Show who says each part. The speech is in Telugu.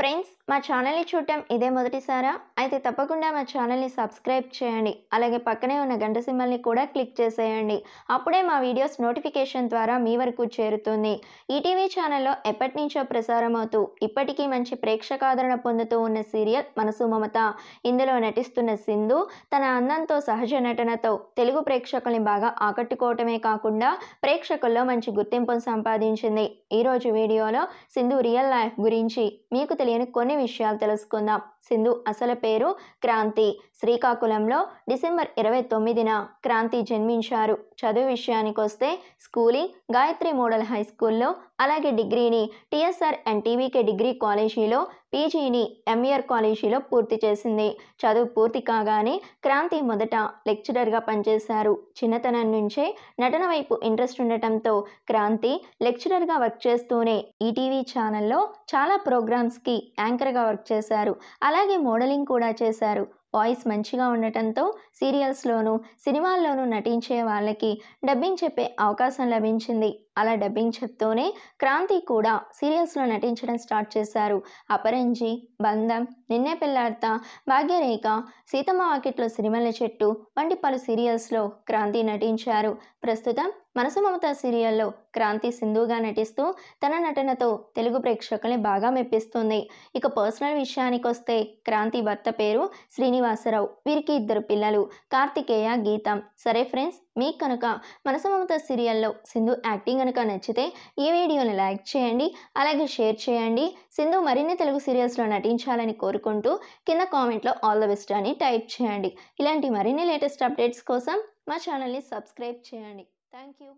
Speaker 1: ఫ్రెండ్స్ మా ఛానల్ని చూడటం ఇదే మొదటిసారా అయితే తప్పకుండా మా ఛానల్ని సబ్స్క్రైబ్ చేయండి అలాగే పక్కనే ఉన్న గంట సింబల్ని కూడా క్లిక్ చేసేయండి అప్పుడే మా వీడియోస్ నోటిఫికేషన్ ద్వారా మీ వరకు చేరుతుంది ఈటీవీ ఛానల్లో ఎప్పటి నుంచో ప్రసారం అవుతూ ఇప్పటికీ మంచి ప్రేక్షకాదరణ పొందుతూ ఉన్న సీరియల్ మనసు మమత ఇందులో నటిస్తున్న సింధు తన అందంతో సహజ నటనతో తెలుగు ప్రేక్షకుల్ని బాగా ఆకట్టుకోవటమే కాకుండా ప్రేక్షకుల్లో మంచి గుర్తింపును సంపాదించింది ఈరోజు వీడియోలో సింధు రియల్ లైఫ్ గురించి మీకు తెలియని కొన్ని విషయాలు తెలుసుకుందాం సింధు అసలు పేరు క్రాంతి శ్రీకాకుళంలో డిసెంబర్ ఇరవై తొమ్మిదిన క్రాంతి జన్మించారు చదువు విషయానికి వస్తే స్కూలింగ్ గాయత్రి మోడల్ హై స్కూల్లో అలాగే డిగ్రీని టీఎస్ఆర్ అండ్ టీవీకే డిగ్రీ కాలేజీలో పీజీని ఎంఈఆర్ కాలేజీలో పూర్తి చేసింది చదువు పూర్తి కాగానే క్రాంతి మొదట లెక్చరర్గా పనిచేశారు చిన్నతనం నుంచే నటన వైపు ఇంట్రెస్ట్ ఉండటంతో క్రాంతి లెక్చరర్గా వర్క్ చేస్తూనే ఈటీవీ ఛానల్లో చాలా ప్రోగ్రామ్స్కి యాంకర్గా వర్క్ చేశారు అలాగే మోడలింగ్ కూడా చేశారు వాయిస్ మంచిగా ఉండటంతో సీరియల్స్లోనూ సినిమాల్లోనూ నటించే వాళ్ళకి డబ్బింగ్ చెప్పే అవకాశం లభించింది అలా డబ్బింగ్ చెప్తూనే క్రాంతి కూడా సీరియల్స్లో నటించడం స్టార్ట్ చేశారు అపరంజి బంధం నిన్నే పిల్లార్త భాగ్యరేఖ సీతమ్మ వాకిట్లో సినిమల చెట్టు వంటి పలు సీరియల్స్లో క్రాంతి నటించారు ప్రస్తుతం మనసు మమత సీరియల్లో క్రాంతి సింధుగా నటిస్తూ తన నటనతో తెలుగు ప్రేక్షకుల్ని బాగా మెప్పిస్తుంది ఇక పర్సనల్ విషయానికి వస్తే క్రాంతి భర్త పేరు శ్రీనివాసరావు వీరికి ఇద్దరు పిల్లలు కార్తికేయ గీతం సరే ఫ్రెండ్స్ మీకు కనుక మనసు మమత సీరియల్లో సింధు యాక్టింగ్ కనుక నచ్చితే ఈ వీడియోని లైక్ చేయండి అలాగే షేర్ చేయండి సింధు మరిన్ని తెలుగు సీరియల్స్లో నటించాలని కోరుకుంటూ కింద కామెంట్లో ఆల్ ద బెస్ట్ అని టైప్ చేయండి ఇలాంటి మరిన్ని లేటెస్ట్ అప్డేట్స్ కోసం మా ఛానల్ని సబ్స్క్రైబ్ చేయండి థ్యాంక్ యూ